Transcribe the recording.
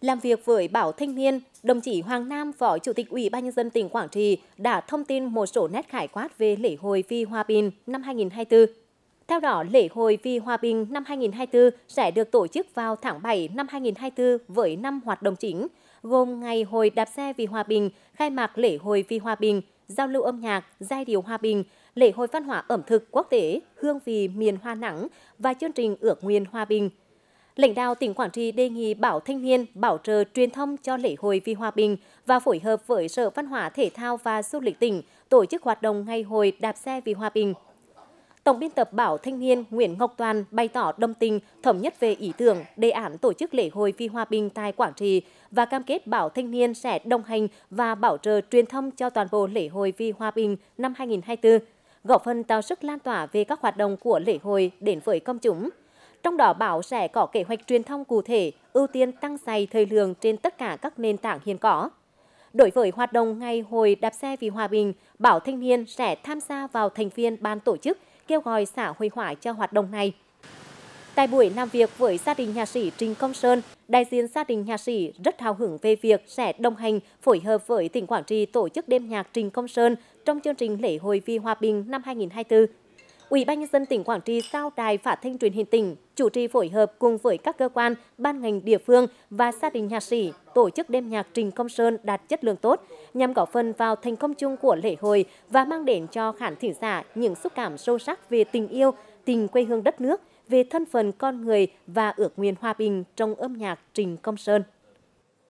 Làm việc với bảo Thanh niên, đồng chí Hoàng Nam, Phó Chủ tịch Ủy ban nhân dân tỉnh Quảng Trị đã thông tin một số nét khái quát về lễ hội vì hòa bình năm 2024. Theo đó, lễ hội vì hòa bình năm 2024 sẽ được tổ chức vào tháng 7 năm 2024 với 5 hoạt động chính, gồm ngày hội đạp xe vì hòa bình, khai mạc lễ hội vì hòa bình, giao lưu âm nhạc, giai điệu hòa bình, lễ hội văn hóa ẩm thực quốc tế, hương vị miền hoa nắng và chương trình ước nguyện hòa bình – lãnh đạo tỉnh Quảng Trị đề nghị Bảo Thanh niên bảo trợ truyền thông cho lễ hội vì hòa bình và phối hợp với Sở Văn hóa Thể thao và Du lịch tỉnh tổ chức hoạt động ngày hội đạp xe vì hòa bình. Tổng biên tập Bảo Thanh niên Nguyễn Ngọc Toàn bày tỏ đồng tình thống nhất về ý tưởng đề án tổ chức lễ hội vì hòa bình tại Quảng Trị và cam kết Bảo Thanh niên sẽ đồng hành và bảo trợ truyền thông cho toàn bộ lễ hội vì hòa bình năm 2024 góp phần tạo sức lan tỏa về các hoạt động của lễ hội đến với công chúng. Trong đó bảo sẽ có kế hoạch truyền thông cụ thể, ưu tiên tăng dày thời lượng trên tất cả các nền tảng hiện có. Đối với hoạt động ngày hội đạp xe vì hòa bình, Bảo Thanh niên sẽ tham gia vào thành viên ban tổ chức, kêu gọi xã hội hóa cho hoạt động này. Tại buổi làm việc với gia đình nhà sĩ Trình Công Sơn, đại diện gia đình nhà sĩ rất hào hứng về việc sẽ đồng hành phối hợp với tỉnh Quảng Trị tổ chức đêm nhạc Trình Công Sơn trong chương trình lễ hội vì hòa bình năm 2024 Ủy ban nhân dân tỉnh Quảng Trị giao đài phát thanh truyền hình tỉnh chủ trì phối hợp cùng với các cơ quan, ban ngành địa phương và gia đình nhạc sĩ tổ chức đêm nhạc Trình Công Sơn đạt chất lượng tốt nhằm góp phần vào thành công chung của lễ hội và mang đến cho khán thính giả những xúc cảm sâu sắc về tình yêu, tình quê hương đất nước, về thân phần con người và ước nguyện hòa bình trong âm nhạc Trình Công Sơn.